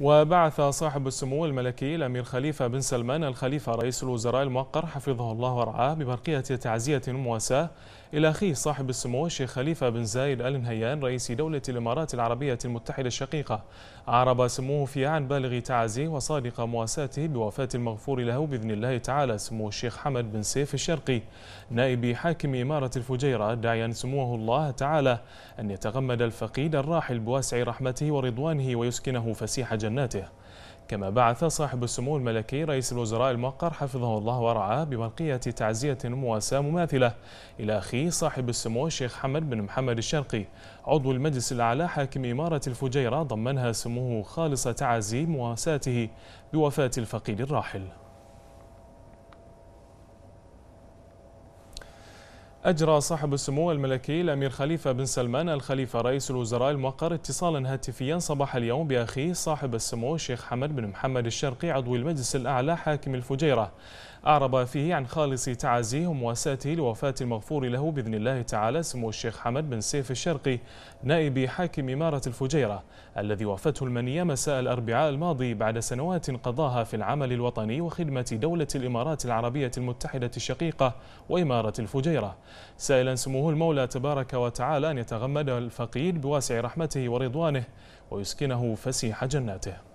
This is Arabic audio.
وبعث صاحب السمو الملكي الأمير خليفة بن سلمان الخليفة رئيس الوزراء الموقر حفظه الله ورعاه ببرقية تعزية مواساة إلى أخيه صاحب السمو الشيخ خليفة بن زايد آل نهيان رئيس دولة الإمارات العربية المتحدة الشقيقة عرب سموه في عن بالغ تعزيه وصادق مواساته بوفاة المغفور له بإذن الله تعالى سمو الشيخ حمد بن سيف الشرقي نائب حاكم إمارة الفجيرة داعيا سموه الله تعالى أن يتغمد الفقيد الراحل بواسع رحمته ورضوانه ويسكنه فسيح جنة جناته كما بعث صاحب السمو الملكي رئيس الوزراء الموقر حفظه الله ورعاه ببرقية تعزية مواساة مماثلة إلى أخيه صاحب السمو الشيخ حمد بن محمد الشرقي عضو المجلس الأعلى حاكم إمارة الفجيرة ضمنها سموه خالص تعازي مواساته بوفاة الفقيد الراحل أجرى صاحب السمو الملكي الأمير خليفة بن سلمان الخليفة رئيس الوزراء الموقر اتصالا هاتفيا صباح اليوم بأخيه صاحب السمو الشيخ حمد بن محمد الشرقي عضو المجلس الأعلى حاكم الفجيرة أعرب فيه عن خالص تعازيه ومواساته لوفاة المغفور له بإذن الله تعالى سمو الشيخ حمد بن سيف الشرقي نائب حاكم إمارة الفجيرة الذي وافته المنية مساء الأربعاء الماضي بعد سنوات قضاها في العمل الوطني وخدمة دولة الإمارات العربية المتحدة الشقيقة وإمارة الفجيرة سائلا سموه المولى تبارك وتعالى أن يتغمد الفقيد بواسع رحمته ورضوانه ويسكنه فسيح جناته